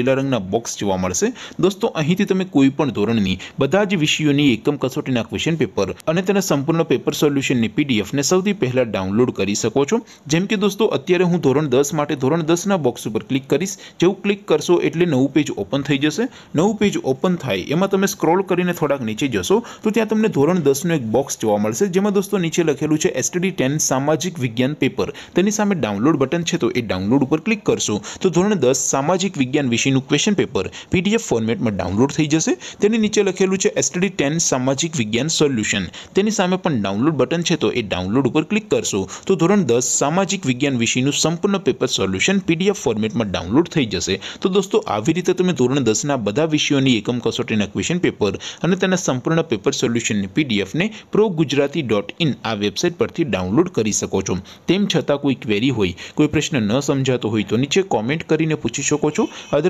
લીલા રંગના બોક્સ જોવા મળશે દોસ્તો અહીંથી તમે કોઈ પણ ધોરણની બધા જ વિષયોની એકમ કસોટીના ક્વેશ્ચન પેપર અને તેના સંપૂર્ણ પેપર સોલ્યુશનની પીડીએફને સૌથી પહેલાં ડાઉનલોડ કરી શકો છો જેમ કે દોસ્તો અત્યારે હું ધોરણ દસ માટે ધોરણ દસના બોક્સ ઉપર ક્લિક કરીશ જેવું ક્લિક કરશો એટલે નવું પેજ ઓપન થઈ જશે નવું પેજ ઓપન થાય એમાં તમે સ્ક્રોલ કરીને થોડાક નીચે જશો તો ત્યાં તમને ધોરણ દસનું એક બોક્સ જોવા મળશે જેમાં દોસ્તો નીચે લખેલું છે એસટીડી ટેન સામાજિક વિજ્ઞાન પેપર તેની સામે ડાઉનલોડ બટન છે તો એ ડાઉનલોડ ઉપર ક્લિક કરશો તો ધોરણ દસ સામાજિક વિજ્ઞાન વિશે પીટીસીનું ક્વેશ્ચન પેપર પીડીએફ ફોર્મેટમાં ડાઉનલોડ થઈ જશે તેની નીચે લખેલું છે એસટડી ટેન સામાજિક વિજ્ઞાન સોલ્યુશન તેની સામે પણ ડાઉનલોડ બટન છે તો એ ડાઉનલોડ ઉપર ક્લિક કરશો તો ધોરણ દસ સામાજિક વિજ્ઞાન વિષયનું સંપૂર્ણ પેપર સોલ્યુશન પીડીએફ ફોર્મેટમાં ડાઉનલોડ થઈ જશે તો દોસ્તો આવી રીતે તમે ધોરણ દસના બધા વિષયોની એકમ કસોટીના ક્વેશ્ચન પેપર અને તેના સંપૂર્ણ પેપર સોલ્યુશનની પીડીએફને પ્રો ગુજરાતી ડોટ ઇન આ વેબસાઇટ પરથી ડાઉનલોડ કરી શકો છો તેમ છતાં કોઈ ક્વેરી હોય કોઈ પ્રશ્ન ન સમજાતો હોય તો નીચે કોમેન્ટ કરીને પૂછી શકો છો અધર